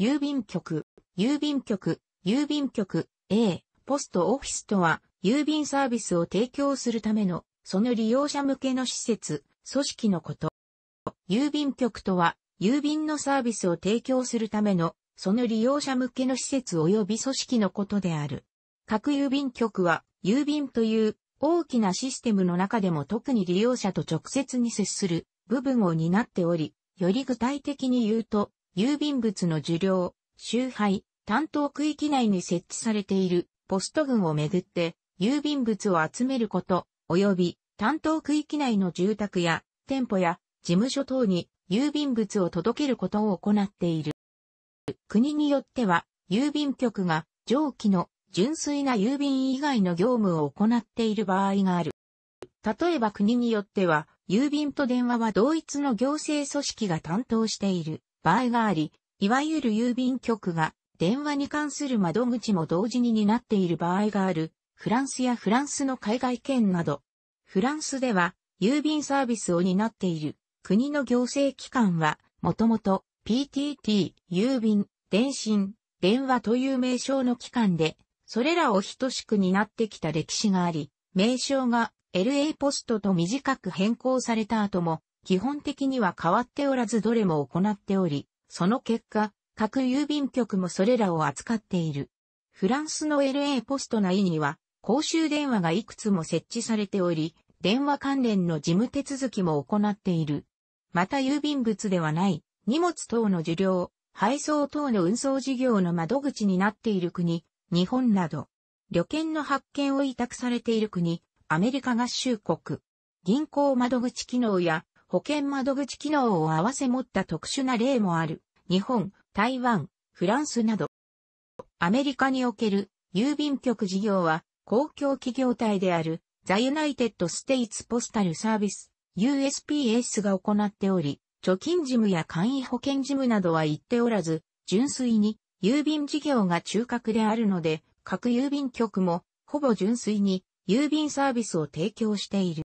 郵便局、郵便局、郵便局、A、ポストオフィスとは、郵便サービスを提供するための、その利用者向けの施設、組織のこと。郵便局とは、郵便のサービスを提供するための、その利用者向けの施設及び組織のことである。各郵便局は、郵便という大きなシステムの中でも特に利用者と直接に接する部分を担っており、より具体的に言うと、郵便物の受領、集配、担当区域内に設置されているポスト群をめぐって、郵便物を集めること、及び担当区域内の住宅や店舗や事務所等に郵便物を届けることを行っている。国によっては、郵便局が上記の純粋な郵便以外の業務を行っている場合がある。例えば国によっては、郵便と電話は同一の行政組織が担当している。場合があり、いわゆる郵便局が電話に関する窓口も同時に担っている場合がある、フランスやフランスの海外圏など、フランスでは郵便サービスを担っている国の行政機関は、もともと PTT、郵便、電信、電話という名称の機関で、それらを等しく担ってきた歴史があり、名称が LA ポストと短く変更された後も、基本的には変わっておらずどれも行っており、その結果、各郵便局もそれらを扱っている。フランスの LA ポスト内には、公衆電話がいくつも設置されており、電話関連の事務手続きも行っている。また郵便物ではない、荷物等の受領、配送等の運送事業の窓口になっている国、日本など、旅券の発券を委託されている国、アメリカ合衆国、銀行窓口機能や保険窓口機能を合わせ持った特殊な例もある。日本、台湾、フランスなど。アメリカにおける郵便局事業は公共企業体であるザ・ユナイテッド・ステイツ・ポスタル・サービス USPS が行っており、貯金事務や簡易保険事務などは行っておらず、純粋に郵便事業が中核であるので、各郵便局もほぼ純粋に郵便サービスを提供している。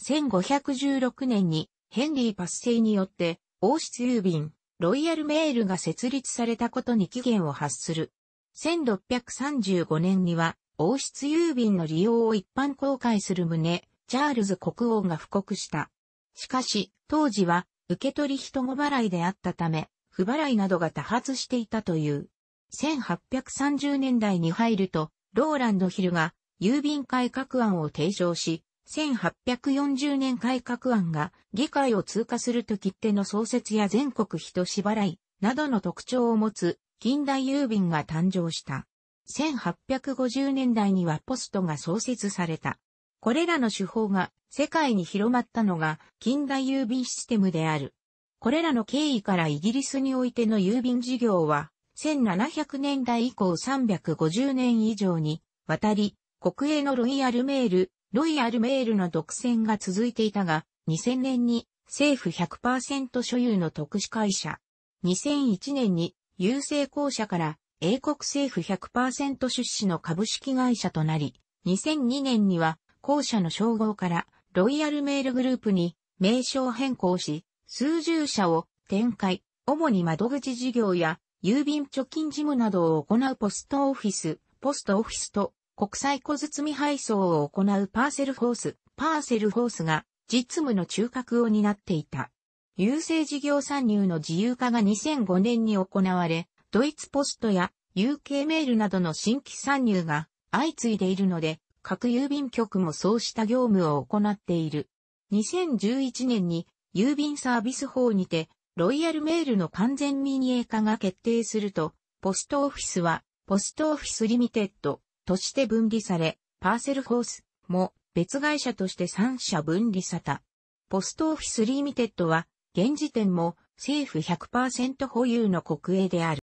1516年にヘンリー・パス制によって王室郵便、ロイヤルメールが設立されたことに期限を発する。1635年には王室郵便の利用を一般公開する旨、チャールズ国王が布告した。しかし、当時は受け取り人も払いであったため、不払いなどが多発していたという。1830年代に入ると、ローランドヒルが郵便改革案を提唱し、1840年改革案が議会を通過するときっての創設や全国人支払いなどの特徴を持つ近代郵便が誕生した。1850年代にはポストが創設された。これらの手法が世界に広まったのが近代郵便システムである。これらの経緯からイギリスにおいての郵便事業は1700年代以降350年以上にわたり国営のロイヤルメールロイヤルメールの独占が続いていたが、2000年に政府100%所有の特殊会社。2001年に郵政公社から英国政府100%出資の株式会社となり、2002年には公社の称号からロイヤルメールグループに名称変更し、数十社を展開、主に窓口事業や郵便貯金事務などを行うポストオフィス、ポストオフィスと国際小包配送を行うパーセルフォース、パーセルフォースが実務の中核を担っていた。郵政事業参入の自由化が2005年に行われ、ドイツポストや UK メールなどの新規参入が相次いでいるので、各郵便局もそうした業務を行っている。2011年に郵便サービス法にて、ロイヤルメールの完全民営化が決定すると、ポストオフィスは、ポストオフィスリミテッド、として分離され、パーセルフォースも別会社として三社分離された。ポストオフィスリミテッドは、現時点も政府100%保有の国営である。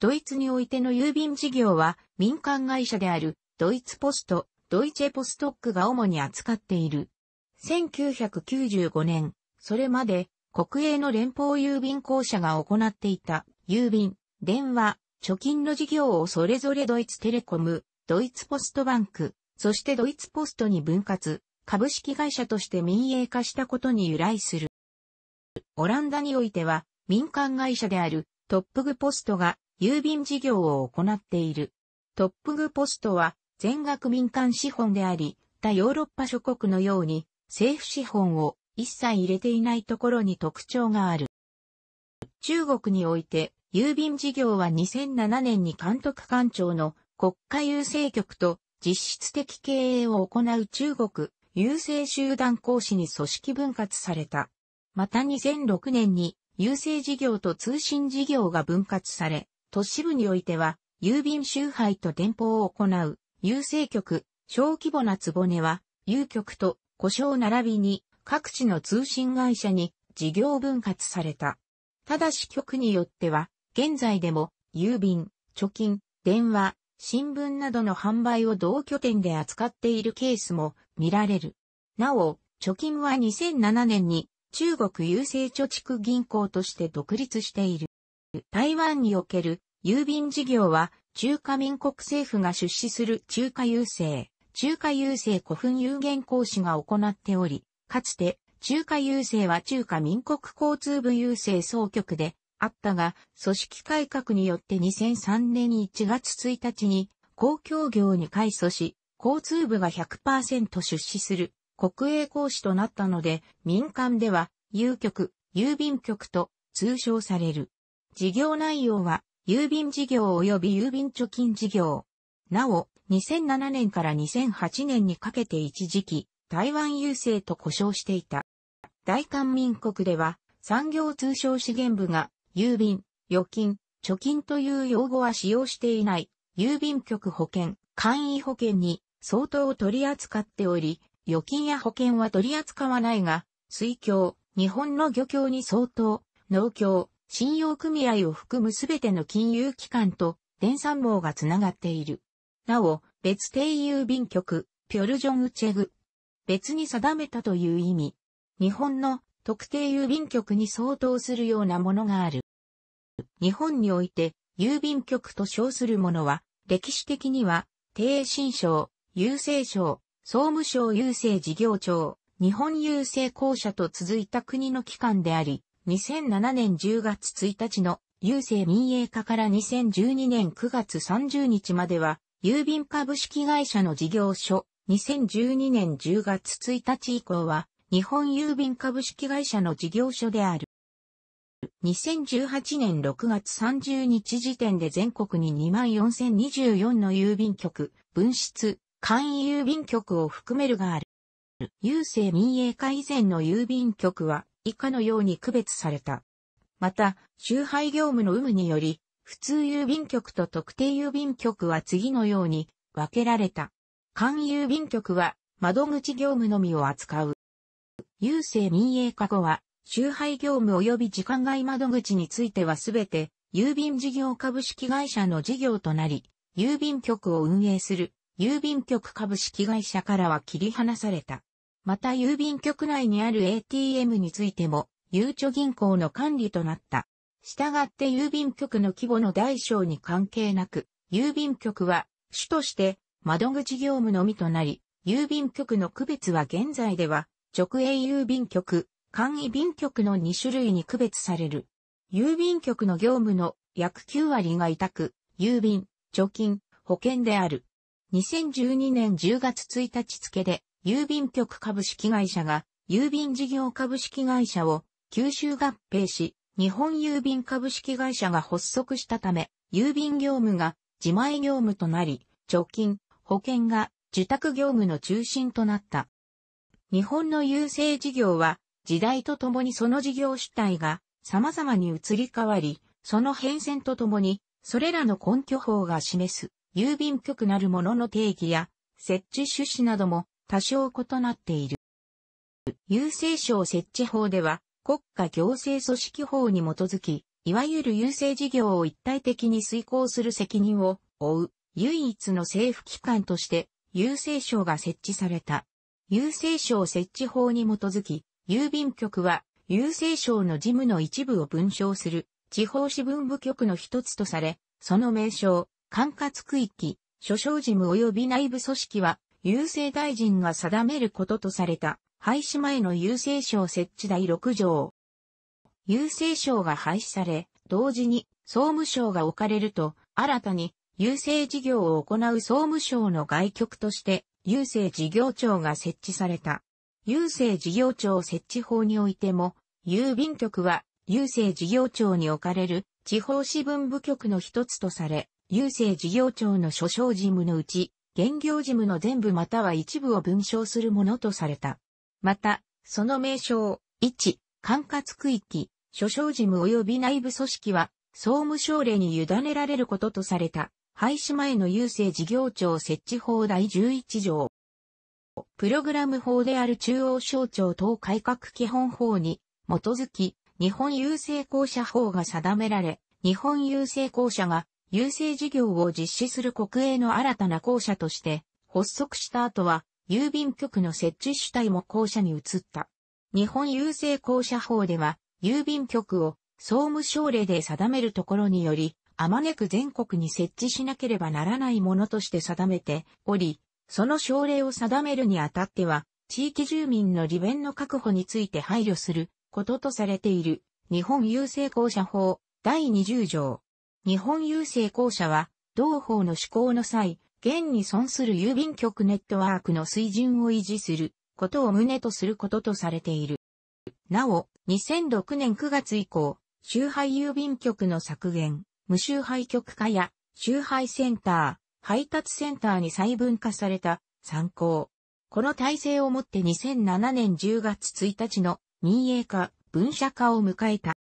ドイツにおいての郵便事業は民間会社であるドイツポスト、ドイチェポストックが主に扱っている。1995年、それまで国営の連邦郵便公社が行っていた郵便、電話、貯金の事業をそれぞれドイツテレコム、ドイツポストバンク、そしてドイツポストに分割、株式会社として民営化したことに由来する。オランダにおいては、民間会社であるトップグポストが郵便事業を行っている。トップグポストは全額民間資本であり、他ヨーロッパ諸国のように政府資本を一切入れていないところに特徴がある。中国において郵便事業は2007年に監督官庁の国家郵政局と実質的経営を行う中国郵政集団講師に組織分割された。また2006年に郵政事業と通信事業が分割され、都市部においては郵便集配と電報を行う郵政局、小規模なつぼねは郵局と故障並びに各地の通信会社に事業分割された。ただし局によっては、現在でも、郵便、貯金、電話、新聞などの販売を同拠点で扱っているケースも見られる。なお、貯金は2007年に中国郵政貯蓄銀行として独立している。台湾における郵便事業は中華民国政府が出資する中華郵政、中華郵政古墳有限公司が行っており、かつて中華郵政は中華民国交通部郵政総局であったが、組織改革によって2003年1月1日に公共業に改組し、交通部が100%出資する国営公司となったので、民間では郵局、郵便局と通称される。事業内容は郵便事業及び郵便貯金事業。なお、2007年から2008年にかけて一時期、台湾郵政と呼称していた。大韓民国では産業通商資源部が郵便、預金、貯金という用語は使用していない、郵便局保険、簡易保険に相当を取り扱っており、預金や保険は取り扱わないが、水協、日本の漁協に相当、農協、信用組合を含むすべての金融機関と、電産網がつながっている。なお、別定郵便局、ピョルジョンウチェグ。別に定めたという意味。日本の特定郵便局に相当するようなものがある。日本において、郵便局と称するものは、歴史的には、低新省、郵政省、総務省郵政事業庁、日本郵政公社と続いた国の機関であり、2007年10月1日の郵政民営化から2012年9月30日までは、郵便株式会社の事業所、2012年10月1日以降は、日本郵便株式会社の事業所である。2018年6月30日時点で全国に24,024の郵便局、分室、簡易郵便局を含めるがある。郵政民営化以前の郵便局は以下のように区別された。また、集配業務の有無により、普通郵便局と特定郵便局は次のように分けられた。簡易郵便局は窓口業務のみを扱う。郵政民営化後は、集配業務及び時間外窓口についてはすべて、郵便事業株式会社の事業となり、郵便局を運営する、郵便局株式会社からは切り離された。また郵便局内にある ATM についても、ゆうちょ銀行の管理となった。したがって郵便局の規模の大小に関係なく、郵便局は主として窓口業務のみとなり、郵便局の区別は現在では直営郵便局、簡易便局の2種類に区別される。郵便局の業務の約9割が委託、郵便、貯金、保険である。2012年10月1日付で、郵便局株式会社が、郵便事業株式会社を、吸収合併し、日本郵便株式会社が発足したため、郵便業務が自前業務となり、貯金、保険が受託業務の中心となった。日本の郵政事業は、時代とともにその事業主体が様々に移り変わり、その変遷とともに、それらの根拠法が示す郵便局なるものの定義や設置趣旨なども多少異なっている。郵政省設置法では国家行政組織法に基づき、いわゆる郵政事業を一体的に遂行する責任を負う唯一の政府機関として郵政省が設置された。郵政省設置法に基づき、郵便局は郵政省の事務の一部を分省する地方支分部局の一つとされ、その名称、管轄区域、所掌事務及び内部組織は、郵政大臣が定めることとされた、廃止前の郵政省設置第6条。郵政省が廃止され、同時に総務省が置かれると、新たに郵政事業を行う総務省の外局として、郵政事業庁が設置された。郵政事業庁設置法においても、郵便局は郵政事業庁に置かれる地方支分部局の一つとされ、郵政事業庁の所掌事務のうち、現業事務の全部または一部を分章するものとされた。また、その名称、1。管轄区域、所掌事務及び内部組織は、総務省令に委ねられることとされた。廃止前の郵政事業庁設置法第11条。プログラム法である中央省庁等改革基本法に基づき、日本郵政公社法が定められ、日本郵政公社が郵政事業を実施する国営の新たな公社として発足した後は、郵便局の設置主体も公社に移った。日本郵政公社法では、郵便局を総務省令で定めるところにより、あまねく全国に設置しなければならないものとして定めており、その省令を定めるにあたっては、地域住民の利便の確保について配慮することとされている日本郵政公社法第20条。日本郵政公社は、同法の施行の際、現に損する郵便局ネットワークの水準を維持することを旨とすることとされている。なお、2006年9月以降、周配郵便局の削減、無周配局化や周配センター、配達センターに細分化された参考。この体制をもって2007年10月1日の民営化、分社化を迎えた。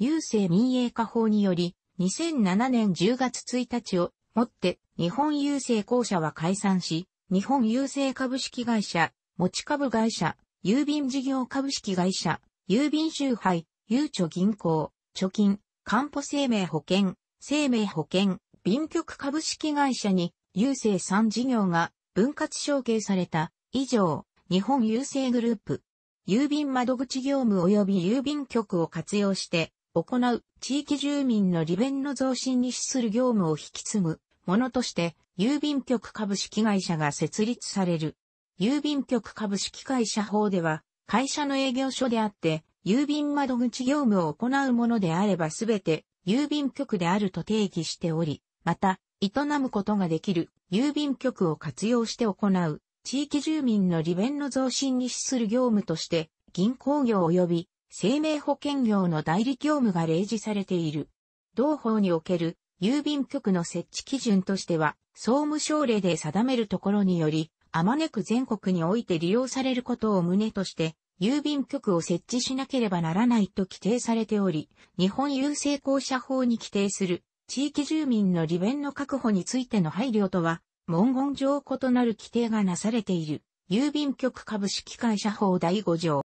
郵政民営化法により、2007年10月1日をもって日本郵政公社は解散し、日本郵政株式会社、持ち株会社、郵便事業株式会社、郵便集配、ゆうちょ銀行、貯金、かんぽ生命保険、生命保険、便局株式会社に、郵政3事業が分割承継された、以上、日本郵政グループ、郵便窓口業務及び郵便局を活用して、行う地域住民の利便の増進に資する業務を引き継ぐものとして、郵便局株式会社が設立される。郵便局株式会社法では、会社の営業所であって、郵便窓口業務を行うものであればすべて郵便局であると定義しており、また、営むことができる郵便局を活用して行う地域住民の利便の増進に資する業務として、銀行業及び生命保険業の代理業務が例示されている。同法における郵便局の設置基準としては、総務省令で定めるところにより、あまねく全国において利用されることを旨として、郵便局を設置しなければならないと規定されており、日本郵政公社法に規定する地域住民の利便の確保についての配慮とは、文言上異なる規定がなされている、郵便局株式会社法第5条。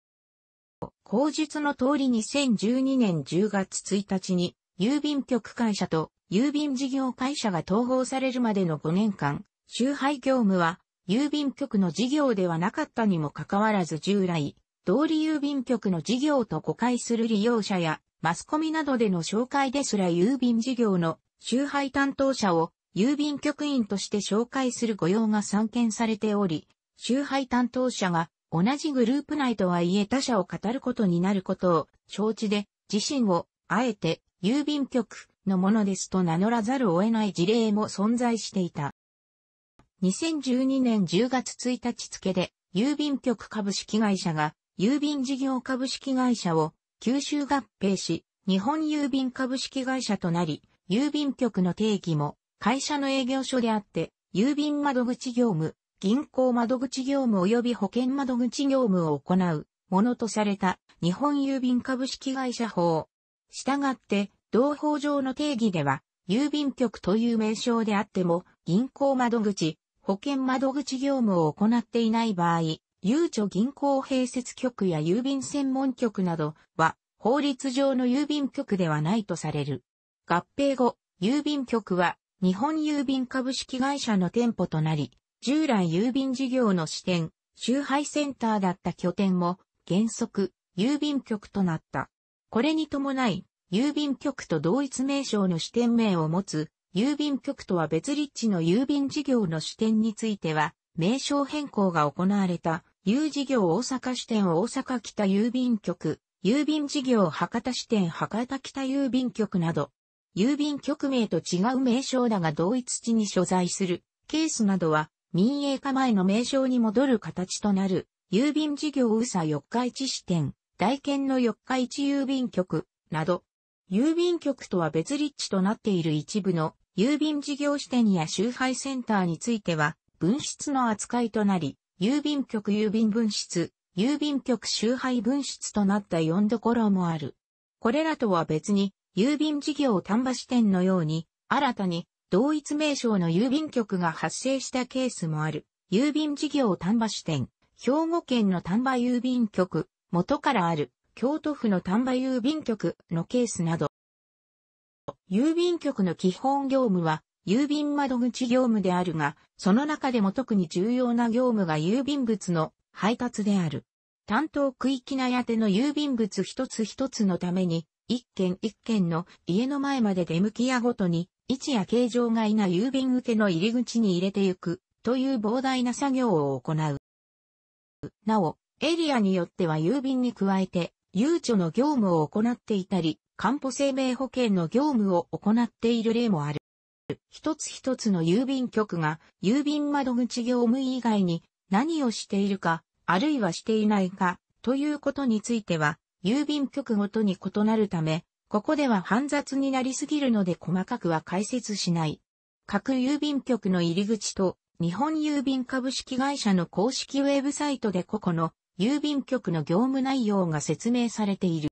口述の通り2012年10月1日に、郵便局会社と郵便事業会社が統合されるまでの5年間、集配業務は、郵便局の事業ではなかったにもかかわらず従来、通り郵便局の事業と誤解する利用者や、マスコミなどでの紹介ですら郵便事業の集配担当者を郵便局員として紹介する御用が散見されており、集配担当者が同じグループ内とはいえ他者を語ることになることを承知で自身をあえて郵便局のものですと名乗らざるを得ない事例も存在していた。2012年10月1日付で郵便局株式会社が郵便事業株式会社を吸収合併し、日本郵便株式会社となり、郵便局の定義も会社の営業所であって、郵便窓口業務、銀行窓口業務及び保険窓口業務を行うものとされた日本郵便株式会社法。したがって、同法上の定義では、郵便局という名称であっても、銀行窓口、保険窓口業務を行っていない場合、ゆうちょ銀行併設局や郵便専門局などは、法律上の郵便局ではないとされる。合併後、郵便局は、日本郵便株式会社の店舗となり、従来郵便事業の支店、集配センターだった拠点も、原則、郵便局となった。これに伴い、郵便局と同一名称の支店名を持つ、郵便局とは別立地の郵便事業の支店については、名称変更が行われた郵事業大阪支店大阪北郵便局、郵便事業博多支店博多北郵便局など、郵便局名と違う名称だが同一地に所在するケースなどは民営化前の名称に戻る形となる郵便事業宇佐四日市支店、大県の四日市郵便局など、郵便局とは別立地となっている一部の郵便事業支店や集配センターについては分室の扱いとなり、郵便局郵便分室、郵便局集配分室となった4どころもある。これらとは別に、郵便事業丹波支店のように、新たに同一名称の郵便局が発生したケースもある。郵便事業丹波支店、兵庫県の丹波郵便局、元からある、京都府の丹波郵便局のケースなど、郵便局の基本業務は郵便窓口業務であるが、その中でも特に重要な業務が郵便物の配達である。担当区域内宛ての郵便物一つ一つのために、一軒一軒の家の前まで出向き屋ごとに、位置や形状外な郵便受けの入り口に入れてゆく、という膨大な作業を行う。なお、エリアによっては郵便に加えて、郵貯の業務を行っていたり、かんぽ生命保険の業務を行っている例もある。一つ一つの郵便局が郵便窓口業務以外に何をしているか、あるいはしていないか、ということについては、郵便局ごとに異なるため、ここでは煩雑になりすぎるので細かくは解説しない。各郵便局の入り口と、日本郵便株式会社の公式ウェブサイトで個々の郵便局の業務内容が説明されている。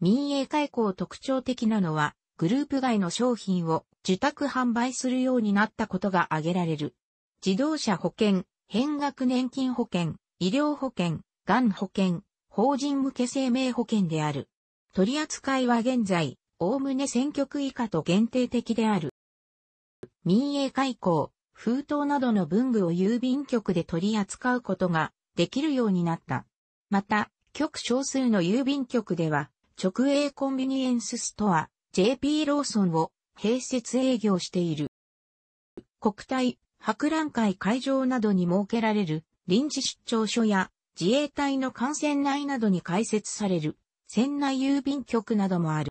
民営雇を特徴的なのは、グループ外の商品を受託販売するようになったことが挙げられる。自動車保険、変額年金保険、医療保険、がん保険、法人向け生命保険である。取り扱いは現在、おおむね選挙区以下と限定的である。民営開港、封筒などの文具を郵便局で取り扱うことができるようになった。また、極少数の郵便局では、直営コンビニエンスストア、JP ローソンを併設営業している。国体、博覧会会場などに設けられる臨時出張所や自衛隊の艦船内などに開設される船内郵便局などもある。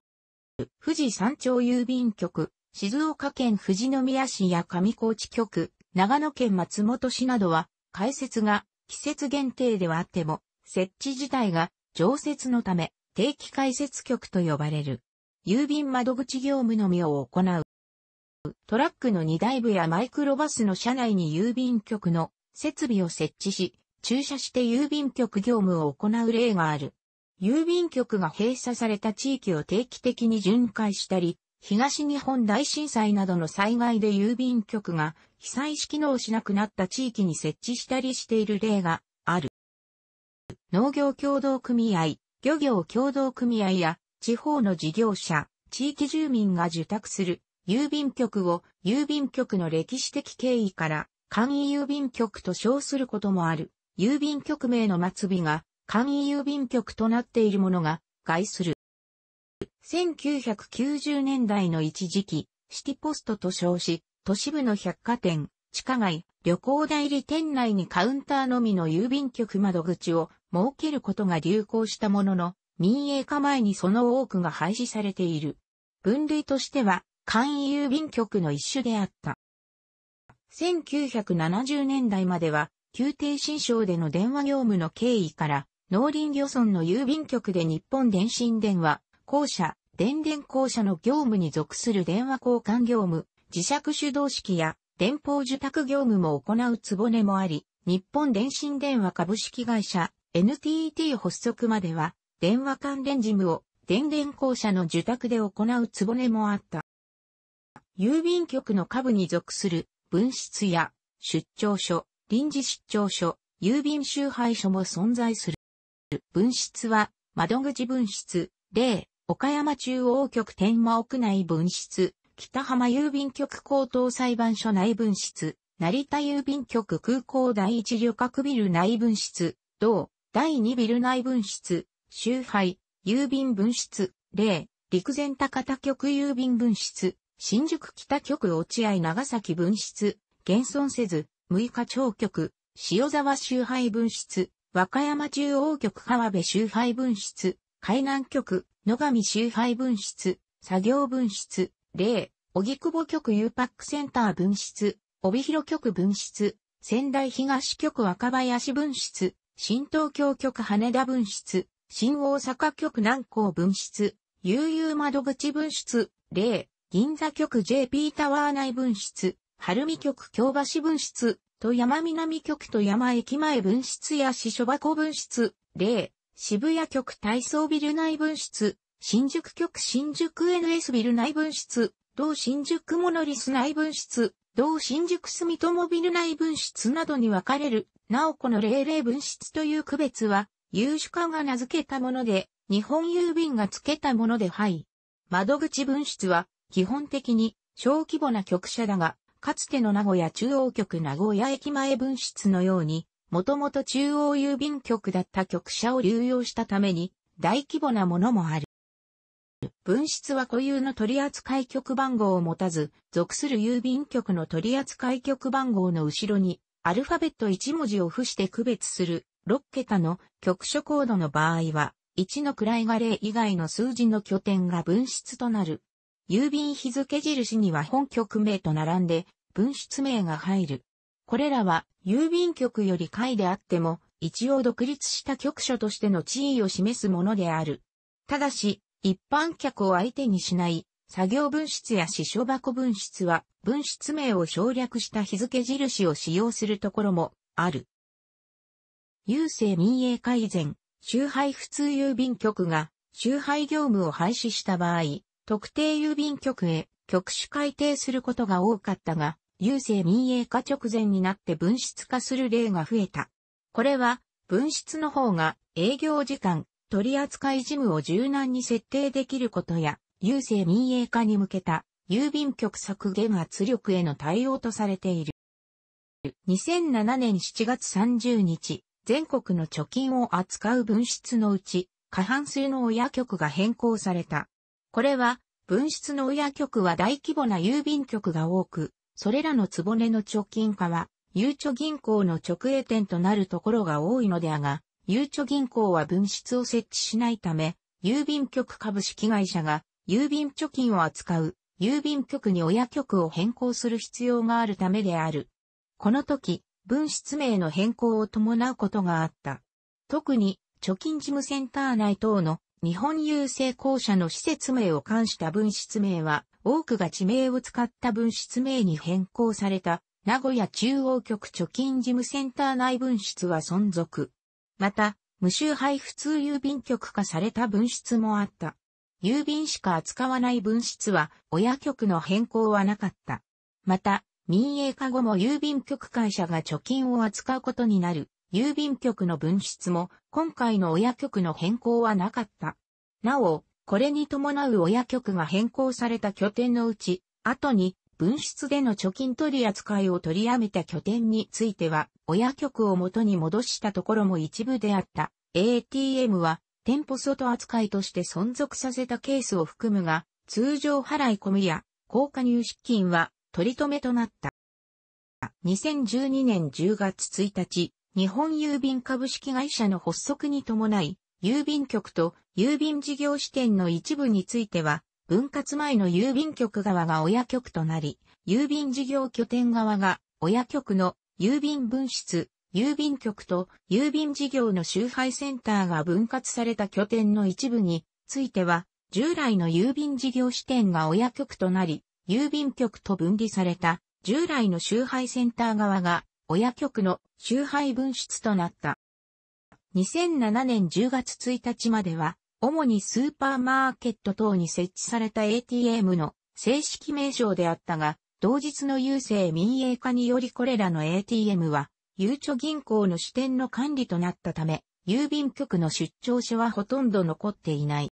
富士山頂郵便局、静岡県富士宮市や上高地局、長野県松本市などは開設が季節限定ではあっても設置自体が常設のため定期開設局と呼ばれる。郵便窓口業務のみを行う。トラックの荷台部やマイクロバスの車内に郵便局の設備を設置し、駐車して郵便局業務を行う例がある。郵便局が閉鎖された地域を定期的に巡回したり、東日本大震災などの災害で郵便局が被災し機能しなくなった地域に設置したりしている例がある。農業協同組合、漁業協同組合や地方の事業者、地域住民が受託する郵便局を郵便局の歴史的経緯から簡易郵便局と称することもある。郵便局名の末尾が簡易郵便局となっているものが該する。1990年代の一時期、シティポストと称し、都市部の百貨店、地下街、旅行代理店内にカウンターのみの郵便局窓口を設けることが流行したものの、民営化前にその多くが廃止されている。分類としては、簡易郵便局の一種であった。1970年代までは、宮廷新省での電話業務の経緯から、農林漁村の郵便局で日本電信電話、公社、電電公社の業務に属する電話交換業務、自石主導式や電報受託業務も行うつぼねもあり、日本電信電話株式会社 NTT 発足までは電話関連事務を電電公社の受託で行うつぼねもあった。郵便局の下部に属する分室や出張所、臨時出張所、郵便集配所も存在する。分室は窓口分室、例、岡山中央局天満屋内分室、北浜郵便局高等裁判所内分室、成田郵便局空港第一旅客ビル内分室、同、第二ビル内分室、周廃、郵便分室、例、陸前高田局郵便分室、新宿北局落合長崎分室、現存せず、6日町局、塩沢周廃分室、和歌山中央局川辺周廃分室、海南局、野上周廃分室、作業分室、例、荻窪局 U パックセンター分室、帯広局分室、仙台東局若林分室、新東京局羽田分室、新大阪局南港分室、悠々窓口分室、例、銀座局 JP タワー内分室、晴海局京橋分室、と山南局と山駅前分室や支所箱分室、例、渋谷局体操ビル内分室、新宿局新宿 NS ビル内分室、同新宿モノリス内分室、同新宿住友ビル内分室などに分かれる、なおこの例々分室という区別は、有種家が名付けたもので、日本郵便が付けたものでい。窓口分室は、基本的に小規模な局舎だが、かつての名古屋中央局名古屋駅前分室のように、もともと中央郵便局だった局舎を流用したために、大規模なものもある。分室は固有の取扱局番号を持たず、属する郵便局の取扱局番号の後ろに、アルファベット1文字を付して区別する6桁の局所コードの場合は、1の位が0以外の数字の拠点が分室となる。郵便日付印には本局名と並んで、分室名が入る。これらは、郵便局より下位であっても、一応独立した局所としての地位を示すものである。ただし、一般客を相手にしない、作業分室や支所箱分室は、分室名を省略した日付印を使用するところもある。郵政民営改善、集配普通郵便局が集配業務を廃止した場合、特定郵便局へ局種改定することが多かったが、郵政民営化直前になって分室化する例が増えた。これは、分室の方が営業時間、取扱事務を柔軟に設定できることや、郵政民営化に向けた郵便局削減圧力への対応とされている。2007年7月30日、全国の貯金を扱う分室のうち、過半数の親局が変更された。これは、分室の親局は大規模な郵便局が多く、それらのつぼねの貯金化は、ゆうちょ銀行の直営店となるところが多いのであが、ゆうちょ銀行は分室を設置しないため、郵便局株式会社が郵便貯金を扱う郵便局に親局を変更する必要があるためである。この時、分室名の変更を伴うことがあった。特に、貯金事務センター内等の日本郵政公社の施設名を冠した分室名は、多くが地名を使った分室名に変更された、名古屋中央局貯金事務センター内分室は存続。また、無周配普通郵便局化された分室もあった。郵便しか扱わない分室は、親局の変更はなかった。また、民営化後も郵便局会社が貯金を扱うことになる、郵便局の分室も、今回の親局の変更はなかった。なお、これに伴う親局が変更された拠点のうち、後に分室での貯金取り扱いを取りやめた拠点については、親局を元に戻したところも一部であった。ATM は店舗外扱いとして存続させたケースを含むが、通常払い込みや、高加入出金は取り留めとなった。2012年10月1日、日本郵便株式会社の発足に伴い、郵便局と郵便事業支店の一部については、分割前の郵便局側が親局となり、郵便事業拠点側が親局の郵便分室、郵便局と郵便事業の集配センターが分割された拠点の一部については、従来の郵便事業支店が親局となり、郵便局と分離された、従来の集配センター側が、親局の集配分室となった。2007年10月1日までは、主にスーパーマーケット等に設置された ATM の正式名称であったが、同日の郵政民営化によりこれらの ATM は、ゆうちょ銀行の支店の管理となったため、郵便局の出張所はほとんど残っていない。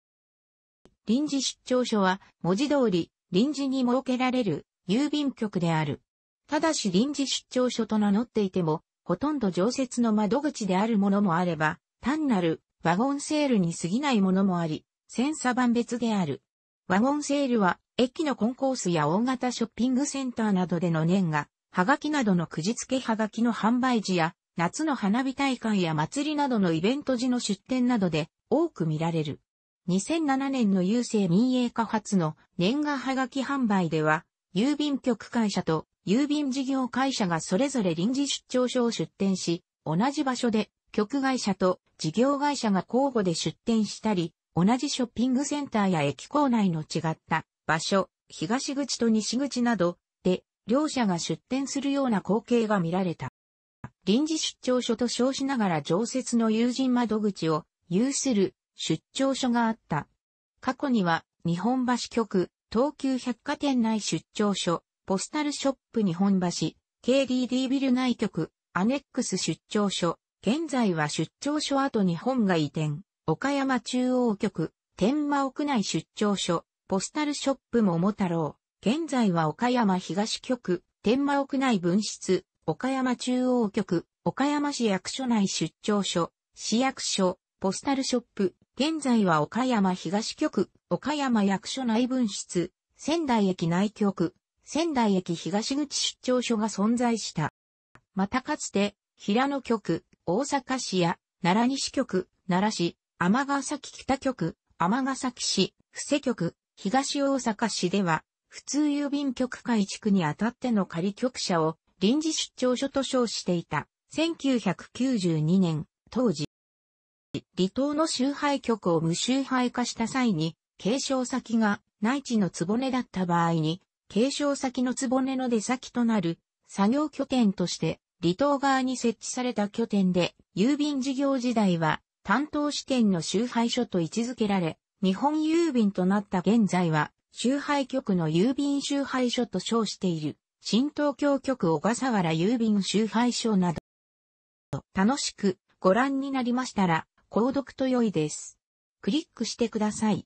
臨時出張所は文字通り臨時に設けられる郵便局である。ただし臨時出張所と名乗っていても、ほとんど常設の窓口であるものもあれば、単なるワゴンセールに過ぎないものもあり、千差万別である。ワゴンセールは、駅のコンコースや大型ショッピングセンターなどでの年が、はがきなどのくじ付けはがきの販売時や、夏の花火大会や祭りなどのイベント時の出店などで多く見られる。2007年の郵政民営化発の年賀はがき販売では、郵便局会社と郵便事業会社がそれぞれ臨時出張所を出店し、同じ場所で局会社と事業会社が交互で出店したり、同じショッピングセンターや駅構内の違った場所、東口と西口などで両社が出店するような光景が見られた。臨時出張所と称しながら常設の友人窓口を有する出張所があった。過去には、日本橋局、東急百貨店内出張所、ポスタルショップ日本橋、KDD ビル内局、アネックス出張所、現在は出張所後日本が移転、岡山中央局、天満屋内出張所、ポスタルショップ桃太郎、現在は岡山東局、天満屋内分室、岡山中央局、岡山市役所内出張所、市役所、ポスタルショップ、現在は岡山東局、岡山役所内分室、仙台駅内局、仙台駅東口出張所が存在した。またかつて、平野局、大阪市や奈良西局、奈良市、天ヶ崎北局、天ヶ崎市、布施局、東大阪市では、普通郵便局改築にあたっての仮局舎を臨時出張所と称していた。1992年、当時、離島の周配局を無周配化した際に、継承先が内地の局だった場合に、継承先の局の出先となる作業拠点として離島側に設置された拠点で、郵便事業時代は担当支店の集配所と位置づけられ、日本郵便となった現在は、集配局の郵便集配所と称している、新東京局小笠原郵便集配所など、楽しくご覧になりましたら、購読と良いです。クリックしてください。